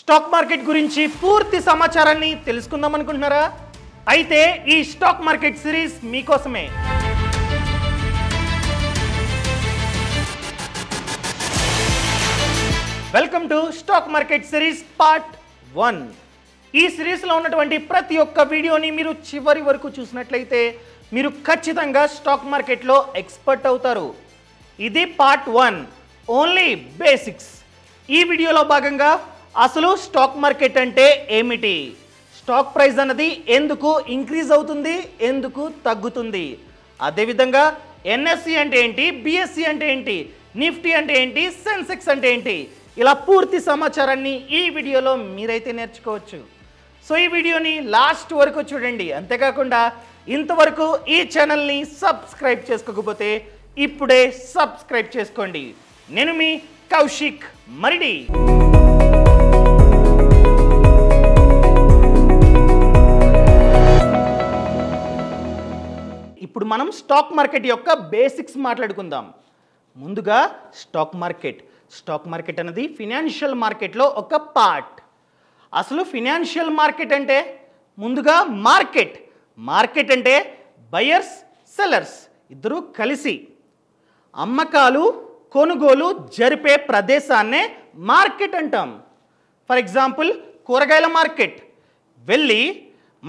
stock market గురించి పూర్తి సమాచారాన్ని తెలుసుకుందాం అనుకుంటున్నారా అయితే ఈ స్టాక్ మార్కెట్ సిరీస్ మీకోసమే welcome to stock market series part one ఈ సిరీస్లో ఉన్నటువంటి ప్రతి ఒక్క వీడియోని మీరు చివరి వరకు చూసినట్లయితే మీరు ఖచ్చితంగా స్టాక్ మార్కెట్లో ఎక్స్పర్ట్ అవుతారు ఇది పార్ట్ వన్ ఓన్లీ బేసిక్స్ ఈ వీడియోలో భాగంగా అసలు స్టాక్ మార్కెట్ అంటే ఏమిటి స్టాక్ ప్రైస్ అన్నది ఎందుకు ఇంక్రీజ్ అవుతుంది ఎందుకు తగ్గుతుంది అదేవిధంగా ఎన్ఎస్సి అంటే ఏంటి బిఎస్సి అంటే ఏంటి నిఫ్టీ అంటే ఏంటి సెన్సెక్స్ అంటే ఏంటి ఇలా పూర్తి సమాచారాన్ని ఈ వీడియోలో మీరైతే నేర్చుకోవచ్చు సో ఈ వీడియోని లాస్ట్ వరకు చూడండి అంతేకాకుండా ఇంతవరకు ఈ ఛానల్ని సబ్స్క్రైబ్ చేసుకోకపోతే ఇప్పుడే సబ్స్క్రైబ్ చేసుకోండి నేను మీ కౌశిక్ మరిడి ఇప్పుడు మనం స్టాక్ మార్కెట్ యొక్క బేసిక్స్ మాట్లాడుకుందాం ముందుగా స్టాక్ మార్కెట్ స్టాక్ మార్కెట్ అనేది ఫినాన్షియల్ మార్కెట్లో ఒక పార్ట్ అసలు ఫినాన్షియల్ మార్కెట్ అంటే ముందుగా మార్కెట్ మార్కెట్ అంటే బయర్స్ సెల్లర్స్ ఇద్దరూ కలిసి అమ్మకాలు కొనుగోలు జరిపే ప్రదేశాన్నే మార్కెట్ అంటాం ఫర్ ఎగ్జాంపుల్ కూరగాయల మార్కెట్ వెళ్ళి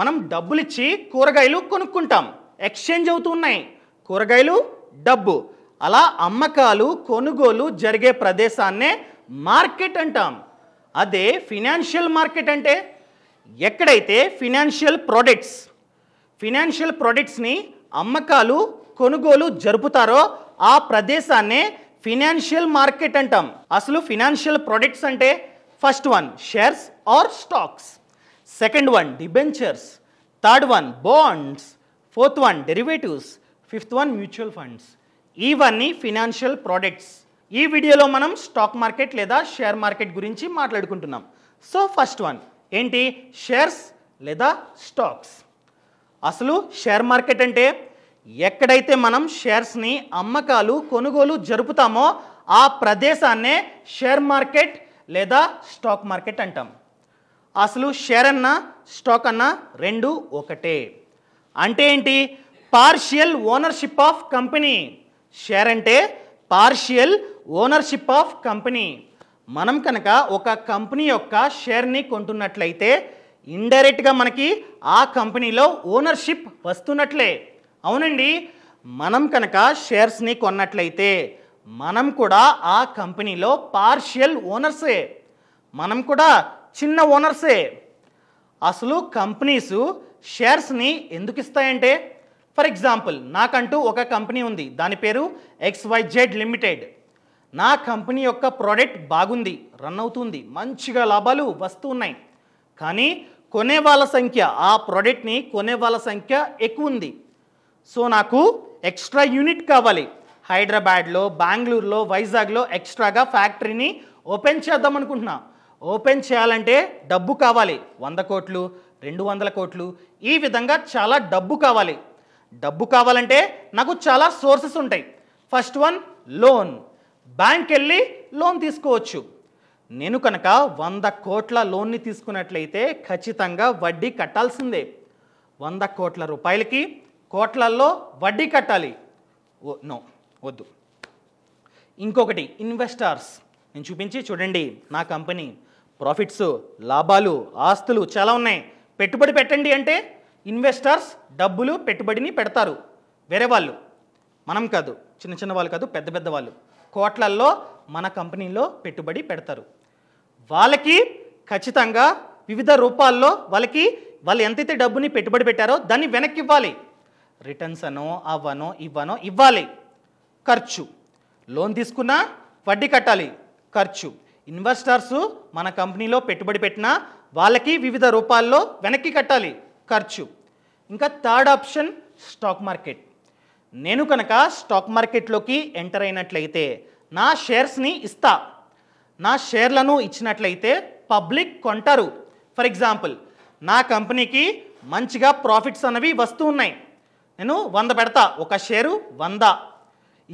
మనం డబ్బులిచ్చి కూరగాయలు కొనుక్కుంటాం ఎక్స్చేంజ్ అవుతున్నాయి కూరగాయలు డబ్బు అలా అమ్మకాలు కొనుగోలు జరిగే ప్రదేశాన్నే మార్కెట్ అంటాం అదే ఫినాన్షియల్ మార్కెట్ అంటే ఎక్కడైతే ఫినాన్షియల్ ప్రోడక్ట్స్ ఫినాన్షియల్ ప్రోడక్ట్స్ని అమ్మకాలు కొనుగోలు జరుపుతారో ఆ ప్రదేశాన్నే ఫినాన్షియల్ మార్కెట్ అంటాం అసలు ఫినాన్షియల్ ప్రోడక్ట్స్ అంటే first one shares or stocks second one debentures third one bonds fourth one derivatives fifth one mutual funds ఇవన్నీ ఫినాన్షియల్ ప్రోడక్ట్స్ ఈ వీడియోలో మనం స్టాక్ మార్కెట్ లేదా షేర్ మార్కెట్ గురించి మాట్లాడుకుంటున్నాం సో ఫస్ట్ వన్ ఏంటి షేర్స్ లేదా స్టాక్స్ అసలు షేర్ మార్కెట్ అంటే ఎక్కడైతే మనం షేర్స్ని అమ్మకాలు కొనుగోలు జరుపుతామో ఆ ప్రదేశాన్నే షేర్ మార్కెట్ లేదా స్టాక్ మార్కెట్ అంటాం అసలు షేర్ అన్నా స్టాక్ అన్నా రెండు ఒకటే అంటే ఏంటి partial ownership of company share అంటే పార్షియల్ ఓనర్షిప్ ఆఫ్ కంపెనీ మనం కనుక ఒక కంపెనీ యొక్క షేర్ని కొంటున్నట్లయితే ఇండైరెక్ట్గా మనకి ఆ కంపెనీలో ఓనర్షిప్ వస్తున్నట్లే అవునండి మనం కనుక షేర్స్ని కొన్నట్లయితే మనం కూడా ఆ కంపెనీలో పార్షియల్ ఓనర్సే మనం కూడా చిన్న ఓనర్సే అసలు కంపెనీసు షేర్స్ని ఎందుకు ఇస్తాయంటే ఫర్ ఎగ్జాంపుల్ నాకంటూ ఒక కంపెనీ ఉంది దాని పేరు ఎక్స్ వైజెడ్ లిమిటెడ్ నా కంపెనీ యొక్క ప్రోడక్ట్ బాగుంది రన్ అవుతుంది మంచిగా లాభాలు వస్తూ ఉన్నాయి కానీ కొనే వాళ్ళ సంఖ్య ఆ ప్రోడక్ట్ని కొనే వాళ్ళ సంఖ్య ఎక్కువ ఉంది సో నాకు ఎక్స్ట్రా యూనిట్ కావాలి హైదరాబాద్లో బెంగళూరులో వైజాగ్లో ఎక్స్ట్రాగా ఫ్యాక్టరీని ఓపెన్ చేద్దాం అనుకుంటున్నా ఓపెన్ చేయాలంటే డబ్బు కావాలి వంద కోట్లు రెండు వందల కోట్లు ఈ విధంగా చాలా డబ్బు కావాలి డబ్బు కావాలంటే నాకు చాలా సోర్సెస్ ఉంటాయి ఫస్ట్ వన్ లోన్ బ్యాంక్ వెళ్ళి లోన్ తీసుకోవచ్చు నేను కనుక వంద కోట్ల లోన్ని తీసుకున్నట్లయితే ఖచ్చితంగా వడ్డీ కట్టాల్సిందే వంద కోట్ల రూపాయలకి కోట్లల్లో వడ్డీ కట్టాలి నో వద్దు ఇంకొకటి ఇన్వెస్టర్స్ నేను చూపించి చూడండి నా కంపెనీ ప్రాఫిట్స్ లాభాలు ఆస్తులు చాలా ఉన్నాయి పెట్టుబడి పెట్టండి అంటే ఇన్వెస్టర్స్ డబ్బులు పెట్టుబడిని పెడతారు వేరే వాళ్ళు మనం కాదు చిన్న చిన్న వాళ్ళు కాదు పెద్ద పెద్ద వాళ్ళు కోట్లల్లో మన కంపెనీలో పెట్టుబడి పెడతారు వాళ్ళకి ఖచ్చితంగా వివిధ రూపాల్లో వాళ్ళకి వాళ్ళు ఎంతైతే డబ్బుని పెట్టుబడి పెట్టారో దాన్ని వెనక్కి ఇవ్వాలి రిటర్న్స్ అనో అవ్వనో ఇవ్వనో ఇవ్వాలి ఖర్చు లోన్ తీసుకున్నా వడ్డీ కట్టాలి ఖర్చు ఇన్వెస్టర్స్ మన కంపెనీలో పెట్టుబడి పెట్టినా వాళ్ళకి వివిధ రూపాల్లో వెనక్కి కట్టాలి ఖర్చు ఇంకా థర్డ్ ఆప్షన్ స్టాక్ మార్కెట్ నేను కనుక స్టాక్ మార్కెట్లోకి ఎంటర్ అయినట్లయితే నా షేర్స్ని ఇస్తా నా షేర్లను ఇచ్చినట్లయితే పబ్లిక్ కొంటారు ఫర్ ఎగ్జాంపుల్ నా కంపెనీకి మంచిగా ప్రాఫిట్స్ అనేవి వస్తూ ఉన్నాయి నేను వంద పెడతా ఒక షేరు వంద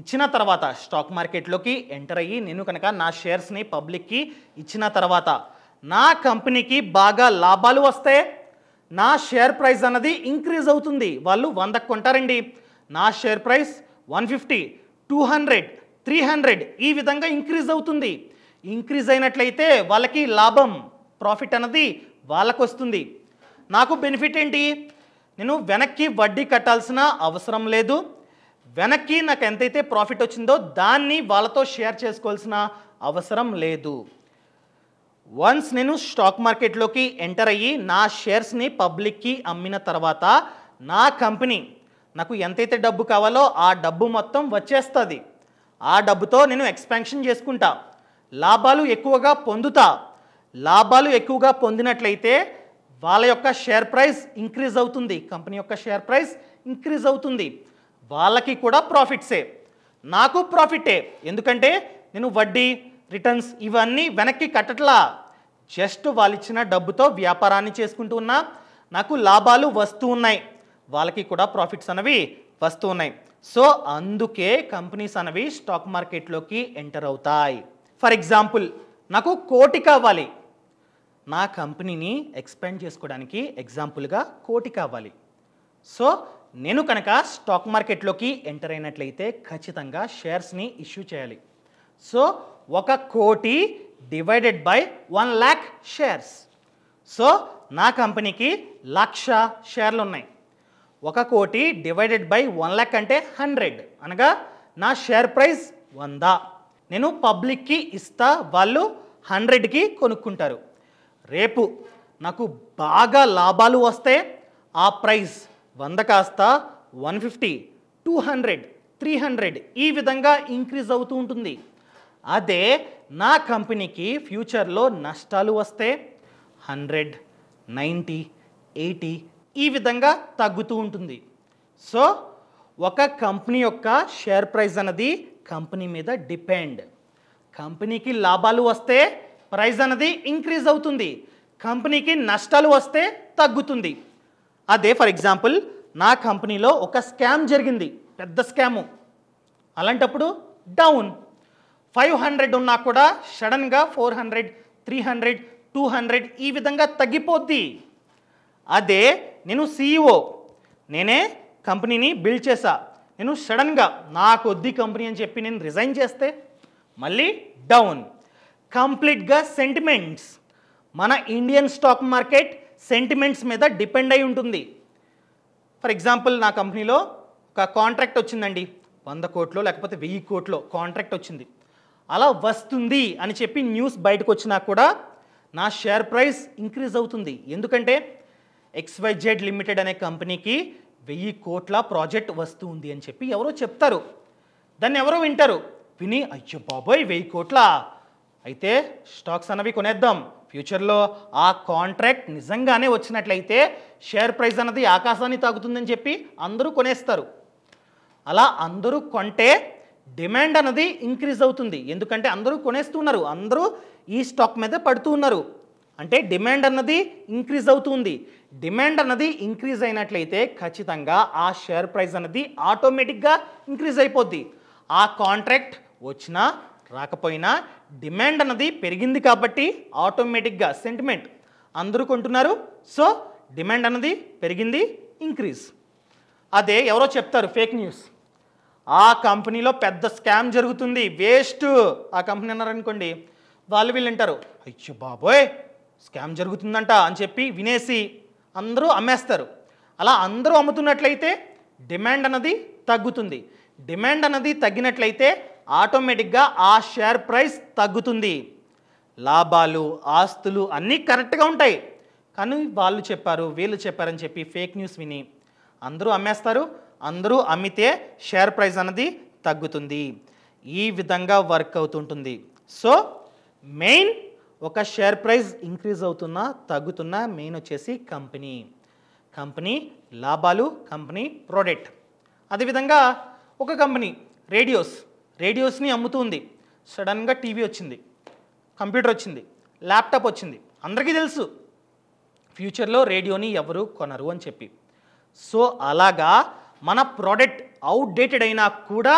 ఇచ్చిన తర్వాత స్టాక్ మార్కెట్లోకి ఎంటర్ అయ్యి నేను కనుక నా షేర్స్ని పబ్లిక్కి ఇచ్చిన తర్వాత నా కంపెనీకి బాగా లాభాలు వస్తే నా షేర్ ప్రైస్ అన్నది ఇంక్రీజ్ అవుతుంది వాళ్ళు వందకు కొంటారండి నా share price one fifty two hundred three hundred ఈ విధంగా ఇంక్రీజ్ అవుతుంది ఇంక్రీజ్ అయినట్లయితే వాళ్ళకి లాభం ప్రాఫిట్ అన్నది వాళ్ళకు వస్తుంది నాకు బెనిఫిట్ ఏంటి నేను వెనక్కి వడ్డీ కట్టాల్సిన అవసరం లేదు వెనక్కి నాకు ఎంతైతే ప్రాఫిట్ వచ్చిందో దాన్ని వాళ్ళతో షేర్ చేసుకోవాల్సిన అవసరం లేదు వన్స్ నేను స్టాక్ మార్కెట్లోకి ఎంటర్ అయ్యి నా షేర్స్ని పబ్లిక్కి అమ్మిన తర్వాత నా కంపెనీ నాకు ఎంతైతే డబ్బు కావాలో ఆ డబ్బు మొత్తం వచ్చేస్తుంది ఆ డబ్బుతో నేను ఎక్స్పాన్షన్ చేసుకుంటా లాభాలు ఎక్కువగా పొందుతా లాభాలు ఎక్కువగా పొందినట్లయితే వాళ్ళ యొక్క షేర్ ప్రైస్ ఇంక్రీజ్ అవుతుంది కంపెనీ యొక్క షేర్ ప్రైస్ ఇంక్రీజ్ అవుతుంది వాళ్ళకి కూడా ప్రాఫిట్సే నాకు ప్రాఫిటే ఎందుకంటే నేను వడ్డీ రిటర్న్స్ ఇవన్నీ వెనక్కి కట్టట్లా జస్ట్ వాళ్ళు ఇచ్చిన డబ్బుతో వ్యాపారాన్ని చేసుకుంటూ ఉన్నా నాకు లాభాలు వస్తూ ఉన్నాయి వాళ్ళకి కూడా ప్రాఫిట్స్ అనేవి వస్తూ ఉన్నాయి సో అందుకే కంపెనీస్ అనేవి స్టాక్ మార్కెట్లోకి ఎంటర్ అవుతాయి ఫర్ ఎగ్జాంపుల్ నాకు కోటి కావాలి నా కంపెనీని ఎక్స్పెండ్ చేసుకోవడానికి ఎగ్జాంపుల్గా కోటి కావాలి సో నేను కనుక స్టాక్ మార్కెట్లోకి ఎంటర్ అయినట్లయితే ఖచ్చితంగా షేర్స్ని ఇష్యూ చేయాలి సో ఒక కోటి divided by one lakh shares so నా కంపెనీకి లక్ష షేర్లు ఉన్నాయి ఒక కోటి డివైడెడ్ బై వన్ ల్యాక్ అంటే హండ్రెడ్ అనగా నా షేర్ ప్రైస్ వంద నేను పబ్లిక్కి ఇస్తా వాళ్ళు హండ్రెడ్కి కొనుక్కుంటారు రేపు నాకు బాగా లాభాలు వస్తే ఆ ప్రైస్ వంద కాస్త one fifty two hundred three hundred ఈ విధంగా ఇంక్రీజ్ అవుతూ ఉంటుంది అదే నా కంపెనీకి ఫ్యూచర్లో నష్టాలు వస్తే హండ్రెడ్ నైంటీ ఎయిటీ ఈ విధంగా తగ్గుతూ ఉంటుంది సో ఒక కంపెనీ యొక్క షేర్ ప్రైస్ అన్నది కంపెనీ మీద డిపెండ్ కంపెనీకి లాభాలు వస్తే ప్రైస్ అన్నది ఇంక్రీజ్ అవుతుంది కంపెనీకి నష్టాలు వస్తే తగ్గుతుంది అదే ఫర్ ఎగ్జాంపుల్ నా కంపెనీలో ఒక స్కామ్ జరిగింది పెద్ద స్కాము అలాంటప్పుడు డౌన్ ఫైవ్ హండ్రెడ్ ఉన్నా కూడా సడన్గా four hundred three hundred two hundred ఈ విధంగా తగ్గిపోద్ది అదే నేను సీఈఓ e నేనే కంపెనీని బిల్డ్ చేశా నేను సడన్గా నాకు వద్ది కంపెనీ అని చెప్పి నేను రిజైన్ చేస్తే మళ్ళీ డౌన్ కంప్లీట్గా సెంటిమెంట్స్ మన ఇండియన్ స్టాక్ మార్కెట్ సెంటిమెంట్స్ మీద డిపెండ్ అయి ఉంటుంది ఫర్ ఎగ్జాంపుల్ నా కంపెనీలో ఒక కాంట్రాక్ట్ వచ్చిందండి వంద కోట్లో లేకపోతే వెయ్యి కోట్లో కాంట్రాక్ట్ వచ్చింది అలా వస్తుంది అని చెప్పి న్యూస్ బయటకు వచ్చినా కూడా నా షేర్ ప్రైస్ ఇంక్రీజ్ అవుతుంది ఎందుకంటే ఎక్స్వైజెడ్ లిమిటెడ్ అనే కంపెనీకి వెయ్యి కోట్ల ప్రాజెక్ట్ వస్తుంది అని చెప్పి ఎవరో చెప్తారు దాన్ని ఎవరో వింటారు విని అయ్యో బాబోయ్ వెయ్యి కోట్ల అయితే స్టాక్స్ అన్నవి కొనేద్దాం ఫ్యూచర్లో ఆ కాంట్రాక్ట్ నిజంగానే వచ్చినట్లయితే షేర్ ప్రైస్ అన్నది ఆకాశాన్ని తాగుతుందని చెప్పి అందరూ కొనేస్తారు అలా అందరూ కొంటే డిమాండ్ అన్నది ఇంక్రీజ్ అవుతుంది ఎందుకంటే అందరూ కొనేస్తున్నారు అందరూ ఈ స్టాక్ మీద పడుతూ ఉన్నారు అంటే డిమాండ్ అన్నది ఇంక్రీజ్ అవుతుంది డిమాండ్ అన్నది ఇంక్రీజ్ అయినట్లయితే ఖచ్చితంగా ఆ షేర్ ప్రైస్ అన్నది ఆటోమేటిక్గా ఇంక్రీజ్ అయిపోద్ది ఆ కాంట్రాక్ట్ వచ్చినా రాకపోయినా డిమాండ్ అన్నది పెరిగింది కాబట్టి ఆటోమేటిక్గా సెంటిమెంట్ అందరూ కొంటున్నారు సో డిమాండ్ అన్నది పెరిగింది ఇంక్రీజ్ అదే ఎవరో చెప్తారు ఫేక్ న్యూస్ ఆ కంపెనీలో పెద్ద స్కామ్ జరుగుతుంది వేస్ట్ ఆ కంపెనీ అన్నారనుకోండి వాళ్ళు వీళ్ళు అంటారు అయ్యో బాబోయ్ స్కామ్ జరుగుతుందంట అని చెప్పి వినేసి అందరూ అమ్మేస్తారు అలా అందరూ అమ్ముతున్నట్లయితే డిమాండ్ అన్నది తగ్గుతుంది డిమాండ్ అన్నది తగ్గినట్లయితే ఆటోమేటిక్గా ఆ షేర్ ప్రైస్ తగ్గుతుంది లాభాలు ఆస్తులు అన్నీ కరెక్ట్గా ఉంటాయి కానీ వాళ్ళు చెప్పారు వీళ్ళు చెప్పారని చెప్పి ఫేక్ న్యూస్ విని అందరూ అమ్మేస్తారు అందరూ అమ్మితే షేర్ ప్రైస్ అన్నది తగ్గుతుంది ఈ విధంగా వర్క్ అవుతుంటుంది సో మెయిన్ ఒక షేర్ ప్రైస్ ఇంక్రీజ్ అవుతున్నా తగ్గుతున్నా మెయిన్ వచ్చేసి కంపెనీ కంపెనీ లాభాలు కంపెనీ ప్రోడక్ట్ అదేవిధంగా ఒక కంపెనీ రేడియోస్ రేడియోస్ని అమ్ముతుంది సడన్గా టీవీ వచ్చింది కంప్యూటర్ వచ్చింది ల్యాప్టాప్ వచ్చింది అందరికీ తెలుసు ఫ్యూచర్లో రేడియోని ఎవరు కొనరు అని చెప్పి సో అలాగా మన ప్రోడక్ట్ అవుట్డేటెడ్ అయినా కూడా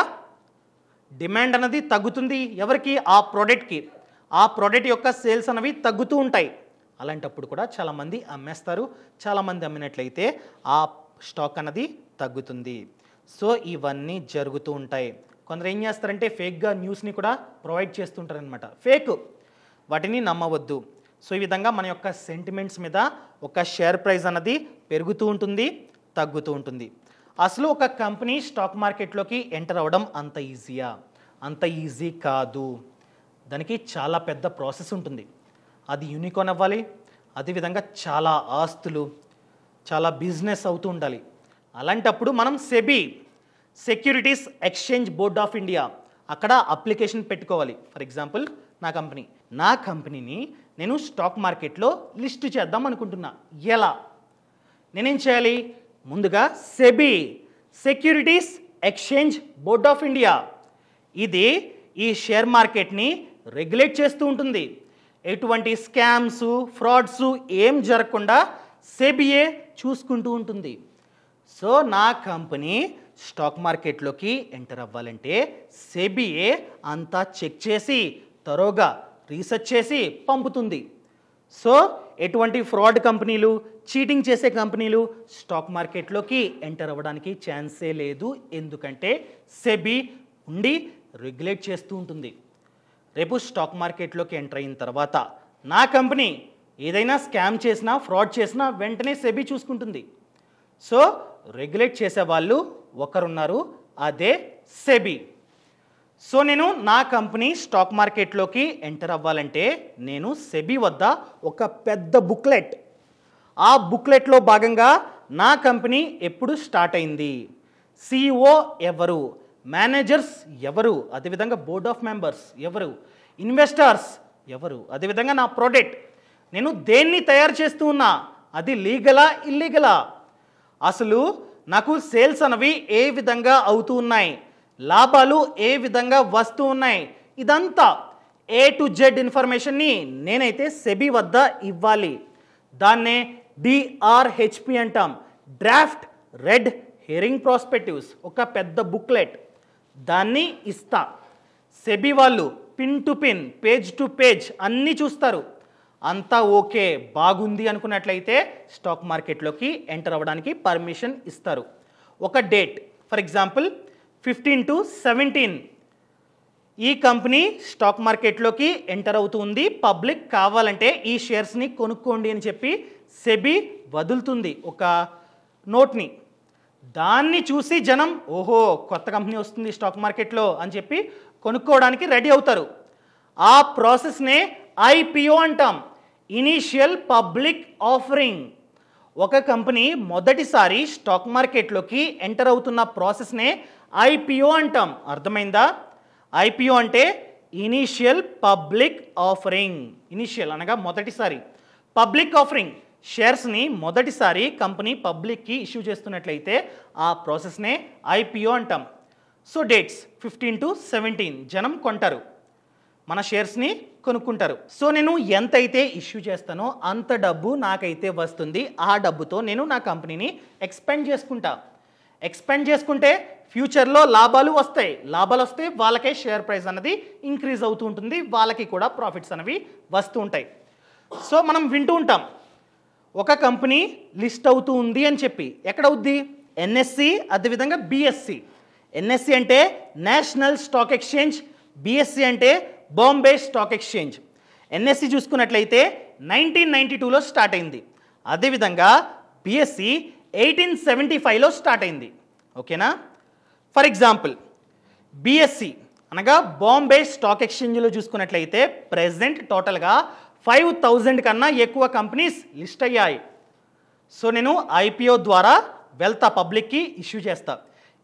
డిమాండ్ అనేది తగ్గుతుంది ఎవరికి ఆ ప్రోడక్ట్కి ఆ ప్రోడక్ట్ యొక్క సేల్స్ అనేవి తగ్గుతూ ఉంటాయి అలాంటప్పుడు కూడా చాలామంది అమ్మేస్తారు చాలామంది అమ్మినట్లయితే ఆ స్టాక్ అనేది తగ్గుతుంది సో ఇవన్నీ జరుగుతూ ఉంటాయి కొందరు ఏం చేస్తారంటే ఫేక్గా న్యూస్ని కూడా ప్రొవైడ్ చేస్తుంటారనమాట ఫేక్ వాటిని నమ్మవద్దు సో ఈ విధంగా మన యొక్క సెంటిమెంట్స్ మీద ఒక షేర్ ప్రైస్ అన్నది పెరుగుతూ ఉంటుంది తగ్గుతూ ఉంటుంది అసలు ఒక కంపెనీ స్టాక్ మార్కెట్లోకి ఎంటర్ అవ్వడం అంత ఈజీయా అంత ఈజీ కాదు దానికి చాలా పెద్ద ప్రాసెస్ ఉంటుంది అది యూనికాన్ అవ్వాలి అదేవిధంగా చాలా ఆస్తులు చాలా బిజినెస్ అవుతూ ఉండాలి అలాంటప్పుడు మనం SEBI securities exchange board of India అక్కడ అప్లికేషన్ పెట్టుకోవాలి ఫర్ ఎగ్జాంపుల్ నా కంపెనీ నా కంపెనీని నేను స్టాక్ మార్కెట్లో లిస్ట్ చేద్దాం అనుకుంటున్నా ఎలా నేనేం చేయాలి ముందుగా SEBI securities exchange board of India ఇది ఈ షేర్ మార్కెట్ని రెగ్యులేట్ చేస్తూ ఉంటుంది ఎటువంటి స్కామ్స్ ఫ్రాడ్స్ ఏం జరగకుండా సెబిఏ చూసుకుంటూ ఉంటుంది సో నా కంపెనీ స్టాక్ మార్కెట్లోకి ఎంటర్ అవ్వాలంటే సెబిఏ అంతా చెక్ చేసి తరోగా రీసెర్చ్ చేసి పంపుతుంది సో ఎటువంటి ఫ్రాడ్ కంపెనీలు చీటింగ్ చేసే కంపెనీలు స్టాక్ మార్కెట్లోకి ఎంటర్ అవ్వడానికి ఛాన్సే లేదు ఎందుకంటే సెబీ ఉండి రెగ్యులేట్ చేస్తూ ఉంటుంది రేపు స్టాక్ మార్కెట్లోకి ఎంటర్ అయిన తర్వాత నా కంపెనీ ఏదైనా స్కామ్ చేసినా ఫ్రాడ్ చేసినా వెంటనే సెబీ చూసుకుంటుంది సో రెగ్యులేట్ చేసే వాళ్ళు ఒకరున్నారు అదే సెబీ సో నేను నా కంపెనీ స్టాక్ మార్కెట్లోకి ఎంటర్ అవ్వాలంటే నేను సెబీ వద్ద ఒక పెద్ద బుక్లెట్ ఆ బుక్లెట్లో భాగంగా నా కంపెనీ ఎప్పుడు స్టార్ట్ అయింది సిఇఓ ఎవరు మేనేజర్స్ ఎవరు అదేవిధంగా బోర్డ్ ఆఫ్ మెంబర్స్ ఎవరు ఇన్వెస్టర్స్ ఎవరు అదేవిధంగా నా ప్రోడక్ట్ నేను దేన్ని తయారు చేస్తూ ఉన్నా అది లీగలా ఇల్లీగలా అసలు నాకు సేల్స్ అనేవి ఏ విధంగా అవుతూ ఉన్నాయి లాభాలు ఏ విధంగా వస్తూ ఉన్నాయి ఇదంతా ఏ టు జెడ్ ఇన్ఫర్మేషన్ని నేనైతే సెబీ వద్ద ఇవ్వాలి దాన్నే డిఆర్హెచ్పి అంటాం డ్రాఫ్ట్ రెడ్ హెరింగ్ ప్రాస్పెక్టివ్స్ ఒక పెద్ద బుక్లెట్ దాన్ని ఇస్తా సెబీ వాళ్ళు pin to pin page to page అన్నీ చూస్తారు అంతా ఓకే బాగుంది అనుకున్నట్లయితే స్టాక్ మార్కెట్లోకి ఎంటర్ అవ్వడానికి పర్మిషన్ ఇస్తారు ఒక date for example fifteen to seventeen ఈ కంపెనీ స్టాక్ మార్కెట్లోకి ఎంటర్ అవుతుంది పబ్లిక్ కావాలంటే ఈ షేర్స్ని కొనుక్కోండి అని చెప్పి సెబీ వదులుతుంది ఒక నోట్ని దాన్ని చూసి జనం ఓహో కొత్త కంపెనీ వస్తుంది స్టాక్ మార్కెట్లో అని చెప్పి కొనుక్కోవడానికి రెడీ అవుతారు ఆ ప్రాసెస్నే ఐపిఓ అంటాం ఇనీషియల్ పబ్లిక్ ఆఫరింగ్ ఒక కంపెనీ మొదటిసారి స్టాక్ మార్కెట్లోకి ఎంటర్ అవుతున్న ప్రాసెస్నే ఐపిఓ అంటాం అర్థమైందా ఐపిఓ అంటే ఇనీషియల్ పబ్లిక్ ఆఫరింగ్ ఇనీషియల్ అనగా మొదటిసారి పబ్లిక్ ఆఫరింగ్ షేర్స్ని మొదటిసారి కంపెనీ పబ్లిక్కి ఇష్యూ చేస్తున్నట్లయితే ఆ ప్రాసెస్నే ఐపీఓ అంటాం so dates fifteen to seventeen జనం కొంటారు మన షేర్స్ని కొనుక్కుంటారు సో నేను ఎంతైతే ఇష్యూ చేస్తానో అంత డబ్బు నాకైతే వస్తుంది ఆ డబ్బుతో నేను నా కంపెనీని ఎక్స్పెండ్ చేసుకుంటా ఎక్స్పెండ్ చేసుకుంటే ఫ్యూచర్లో లాభాలు వస్తాయి లాభాలు వస్తే వాళ్ళకే షేర్ ప్రైస్ అన్నది ఇంక్రీజ్ అవుతూ ఉంటుంది వాళ్ళకి కూడా ప్రాఫిట్స్ అనేవి వస్తూ ఉంటాయి సో మనం వింటూ ఉంటాం ఒక కంపెనీ లిస్ట్ అవుతూ ఉంది అని చెప్పి ఎక్కడ అవుద్ది ఎన్ఎస్సి అదేవిధంగా బిఎస్సి ఎన్ఎస్సి అంటే నేషనల్ స్టాక్ ఎక్స్చేంజ్ బిఎస్సి అంటే బాంబే స్టాక్ ఎక్స్చేంజ్ ఎన్ఎస్సి చూసుకున్నట్లయితే నైన్టీన్ నైంటీ టూలో స్టార్ట్ అయింది అదేవిధంగా బిఎస్సి ఎయిటీన్ సెవెంటీ ఫైవ్లో స్టార్ట్ అయింది ఓకేనా ఫర్ ఎగ్జాంపుల్ బిఎస్సి అనగా బాంబే స్టాక్ ఎక్స్చేంజ్లో చూసుకున్నట్లయితే ప్రజెంట్ టోటల్గా ఫైవ్ థౌజండ్ కన్నా ఎక్కువ కంపెనీస్ లిస్ట్ అయ్యాయి సో నేను ఐపీఓ ద్వారా వెళ్తా పబ్లిక్కి ఇష్యూ చేస్తా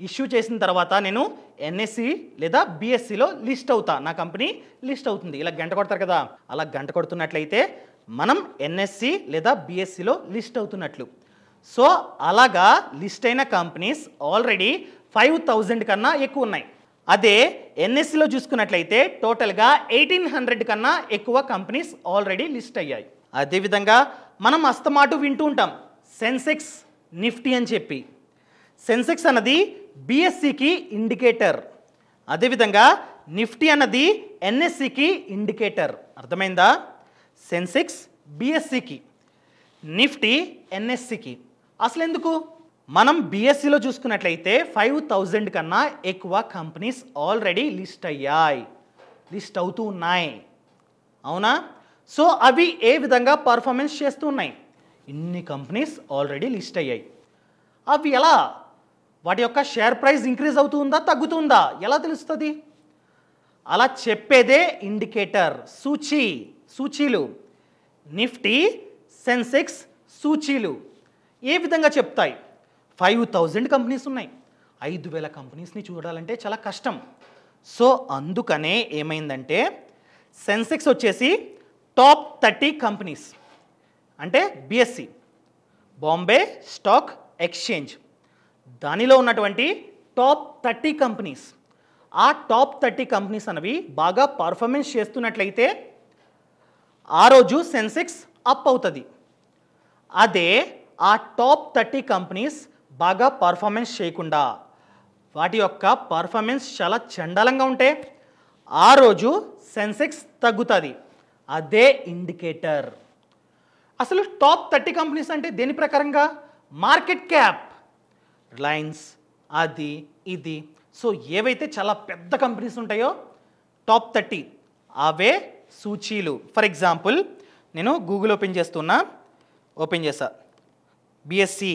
ఇష్యూ చేసిన తర్వాత నేను ఎన్ఎస్సి e లేదా బిఎస్సిలో లిస్ట్ అవుతా నా కంపెనీ లిస్ట్ అవుతుంది ఇలా గంట కొడతారు కదా అలా గంట కొడుతున్నట్లయితే మనం ఎన్ఎస్సి e లేదా బిఎస్సిలో లిస్ట్ అవుతున్నట్లు సో అలాగా లిస్ట్ అయిన కంపెనీస్ ఆల్రెడీ ఫైవ్ థౌజండ్ కన్నా ఎక్కువ ఉన్నాయి అదే ఎన్ఎస్సిలో చూసుకున్నట్లయితే టోటల్గా ఎయిటీన్ హండ్రెడ్ కన్నా ఎక్కువ కంపెనీస్ ఆల్రెడీ లిస్ట్ అయ్యాయి అదేవిధంగా మనం అస్తమాటు వింటూ ఉంటాం సెన్సెక్స్ నిఫ్టీ అని చెప్పి సెన్సెక్స్ అన్నది బిఎస్సికి ఇండికేటర్ అదేవిధంగా నిఫ్టీ అన్నది ఎన్ఎస్సికి ఇండికేటర్ అర్థమైందా సెన్సెక్స్ బిఎస్సికి నిఫ్టీ ఎన్ఎస్సికి అసలు ఎందుకు మనం బీఎస్సీలో e చూసుకున్నట్లయితే ఫైవ్ థౌజండ్ కన్నా ఎక్కువ కంపెనీస్ ఆల్రెడీ లిస్ట్ అయ్యాయి లిస్ట్ అవుతూ ఉన్నాయి అవునా సో అవి ఏ విధంగా పర్ఫార్మెన్స్ చేస్తూ ఉన్నాయి ఇన్ని కంపెనీస్ ఆల్రెడీ లిస్ట్ అయ్యాయి అవి ఎలా వాటి యొక్క షేర్ ప్రైస్ ఇంక్రీజ్ అవుతుందా తగ్గుతుందా ఎలా తెలుస్తుంది అలా చెప్పేదే ఇండికేటర్ సూచి సూచీలు నిఫ్టీ సెన్సెక్స్ సూచీలు ఏ విధంగా చెప్తాయి ఫైవ్ థౌజండ్ కంపెనీస్ ఉన్నాయి ఐదు వేల కంపెనీస్ని చూడాలంటే చాలా కష్టం సో అందుకనే ఏమైందంటే సెన్సెక్స్ వచ్చేసి టాప్ థర్టీ కంపెనీస్ అంటే బిఎస్సి బాంబే స్టాక్ ఎక్స్చేంజ్ దానిలో ఉన్నటువంటి టాప్ థర్టీ కంపెనీస్ ఆ టాప్ థర్టీ కంపెనీస్ అనేవి బాగా పర్ఫార్మెన్స్ చేస్తున్నట్లయితే ఆ రోజు సెన్సెక్స్ అప్ అవుతుంది అదే ఆ టాప్ థర్టీ కంపెనీస్ బాగా పర్ఫార్మెన్స్ చేయకుండా వాటి యొక్క పర్ఫార్మెన్స్ చాలా చండలంగా ఉంటే ఆ రోజు సెన్సెక్స్ తగ్గుతుంది అదే ఇండికేటర్ అసలు టాప్ థర్టీ కంపెనీస్ అంటే దేని ప్రకారంగా మార్కెట్ క్యాప్ రిలయన్స్ అది ఇది సో ఏవైతే చాలా పెద్ద కంపెనీస్ ఉంటాయో టాప్ థర్టీ అవే సూచీలు ఫర్ ఎగ్జాంపుల్ నేను గూగుల్ ఓపెన్ చేస్తున్నా ఓపెన్ చేశా బిఎస్సి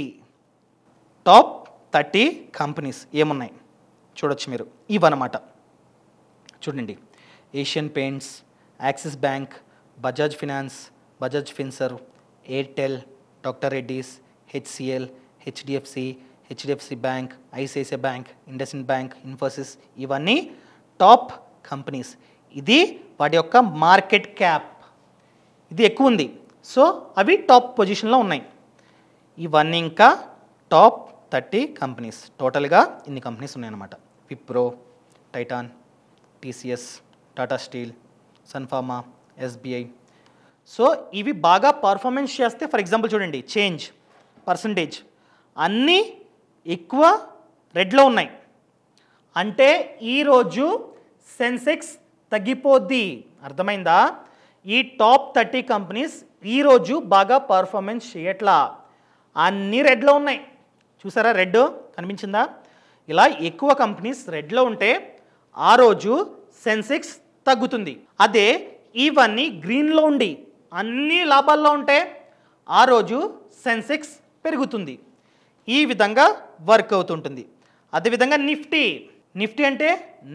టాప్ థర్టీ కంపెనీస్ ఏమున్నాయి చూడొచ్చు మీరు ఇవన్నమాట చూడండి Asian Paints Axis Bank Bajaj Finance Bajaj Finserv Airtel doctor Reddy's HCL HDFC HDFC Bank ICICI Bank IndusInd Bank Infosys ఇవన్నీ టాప్ కంపెనీస్ ఇది వాటి యొక్క మార్కెట్ క్యాప్ ఇది ఎక్కువ ఉంది సో అవి టాప్ పొజిషన్లో ఉన్నాయి ఇవన్నీ ఇంకా టాప్ థర్టీ కంపెనీస్ టోటల్గా ఇన్ని కంపెనీస్ ఉన్నాయన్నమాట Wipro Titan TCS Tata Steel Sun Pharma SBI so ఇవి బాగా పర్ఫార్మెన్స్ చేస్తే ఫర్ ఎగ్జాంపుల్ చూడండి చేంజ్ పర్సంటేజ్ అన్నీ ఎక్కువ రెడ్లో ఉన్నాయి అంటే ఈరోజు సెన్సెక్స్ తగ్గిపోద్ది అర్థమైందా ఈ టాప్ థర్టీ కంపెనీస్ ఈరోజు బాగా పర్ఫార్మెన్స్ చేయట్లా అన్నీ రెడ్లో ఉన్నాయి చూసారా రెడ్ కనిపించిందా ఇలా ఎక్కువ కంపెనీస్ రెడ్లో ఉంటే ఆ రోజు సెన్సెక్స్ తగ్గుతుంది అదే ఇవన్నీ గ్రీన్లో ఉండి అన్ని లాభాల్లో ఉంటే ఆ రోజు సెన్సెక్స్ పెరుగుతుంది ఈ విధంగా వర్క్ అవుతుంటుంది అదేవిధంగా నిఫ్టీ నిఫ్టీ అంటే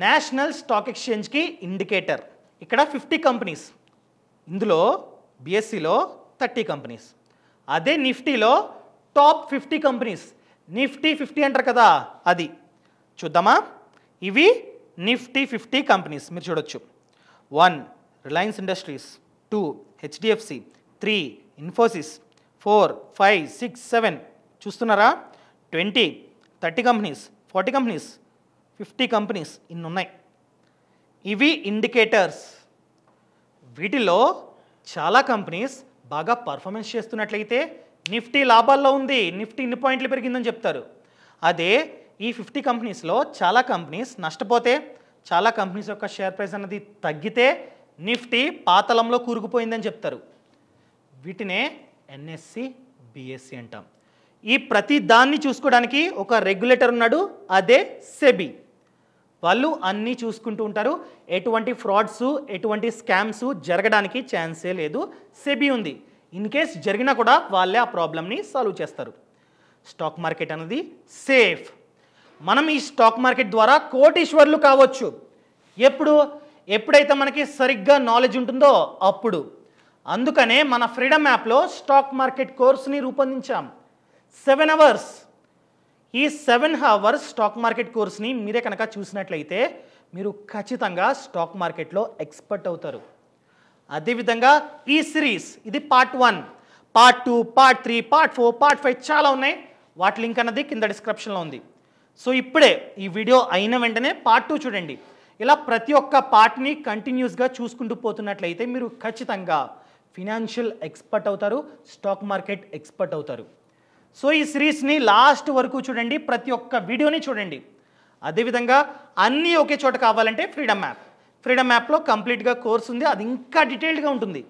నేషనల్ స్టాక్ ఎక్స్చేంజ్కి ఇండికేటర్ ఇక్కడ ఫిఫ్టీ కంపెనీస్ ఇందులో బీఎస్సీలో థర్టీ కంపెనీస్ అదే నిఫ్టీలో top fifty companies Nifty fifty అంటారు కదా అది చూద్దామా ఇవి నిఫ్టీ ఫిఫ్టీ కంపెనీస్ మీరు చూడొచ్చు one Reliance Industries two HDFC three Infosys four five six seven చూస్తున్నారా twenty thirty companies forty companies fifty companies ఇన్ని ఉన్నాయి ఇవి ఇండికేటర్స్ వీటిలో చాలా కంపెనీస్ బాగా పర్ఫార్మెన్స్ చేస్తున్నట్లయితే నిఫ్టీ లాభాల్లో ఉంది నిఫ్టీ ఇన్ని పాయింట్లు పెరిగిందని చెప్తారు అదే ఈ ఫిఫ్టీ కంపెనీస్లో చాలా కంపెనీస్ నష్టపోతే చాలా కంపెనీస్ యొక్క షేర్ ప్రైస్ అనేది తగ్గితే నిఫ్టీ పాతలంలో కూరుకుపోయిందని చెప్తారు వీటినే ఎన్ఎస్సి బిఎస్సి అంటాం ఈ ప్రతి దాన్ని చూసుకోవడానికి ఒక రెగ్యులేటర్ ఉన్నాడు అదే సెబీ వాళ్ళు అన్నీ చూసుకుంటూ ఉంటారు ఎటువంటి ఫ్రాడ్స్ ఎటువంటి స్కామ్స్ జరగడానికి ఛాన్సే లేదు సెబీ ఉంది ఇన్ కేస్ జరిగినా కూడా వాళ్ళే ఆ ప్రాబ్లమ్ని సాల్వ్ చేస్తారు స్టాక్ మార్కెట్ అనేది సేఫ్ మనం ఈ స్టాక్ మార్కెట్ ద్వారా కోటీశ్వర్లు కావచ్చు ఎప్పుడు ఎప్పుడైతే మనకి సరిగ్గా నాలెడ్జ్ ఉంటుందో అప్పుడు అందుకనే మన ఫ్రీడమ్ యాప్లో స్టాక్ మార్కెట్ కోర్స్ని రూపొందించాం సెవెన్ అవర్స్ ఈ సెవెన్ అవర్స్ స్టాక్ మార్కెట్ కోర్స్ని మీరే కనుక చూసినట్లయితే మీరు ఖచ్చితంగా స్టాక్ మార్కెట్లో ఎక్స్పర్ట్ అవుతారు అదేవిధంగా ఈ సిరీస్ ఇది part one part two part three part four part five చాలా ఉన్నాయి వాటి లింక్ అన్నది కింద డిస్క్రిప్షన్లో ఉంది సో ఇప్పుడే ఈ వీడియో అయిన వెంటనే పార్ట్ టూ చూడండి ఇలా ప్రతి ఒక్క పార్ట్ని కంటిన్యూస్గా చూసుకుంటూ పోతున్నట్లయితే మీరు ఖచ్చితంగా ఫినాన్షియల్ ఎక్స్పర్ట్ అవుతారు స్టాక్ మార్కెట్ ఎక్స్పర్ట్ అవుతారు సో ఈ సిరీస్ని లాస్ట్ వరకు చూడండి ప్రతి ఒక్క వీడియోని చూడండి అదేవిధంగా అన్నీ ఒకే చోట కావాలంటే ఫ్రీడమ్ యాప్ ఫ్రీడమ్ యాప్లో కంప్లీట్గా కోర్స్ ఉంది అది ఇంకా డీటెయిల్డ్గా ఉంటుంది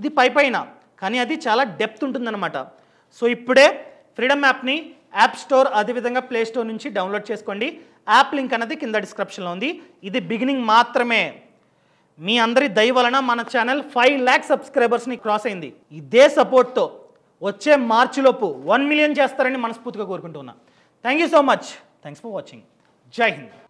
ఇది పై పైన కానీ అది చాలా డెప్త్ ఉంటుందన్నమాట సో ఇప్పుడే ఫ్రీడమ్ యాప్ని యాప్ స్టోర్ అదేవిధంగా ప్లే స్టోర్ నుంచి డౌన్లోడ్ చేసుకోండి యాప్ లింక్ అనేది కింద డిస్క్రిప్షన్లో ఉంది ఇది బిగినింగ్ మాత్రమే మీ అందరి దయ వలన మన ఛానల్ ఫైవ్ ల్యాక్ సబ్స్క్రైబర్స్ని క్రాస్ అయింది ఇదే సపోర్ట్తో వచ్చే మార్చిలోపు వన్ మిలియన్ చేస్తారని మనస్ఫూర్తిగా కోరుకుంటున్నా thank you so much thanks for watching జై హింద్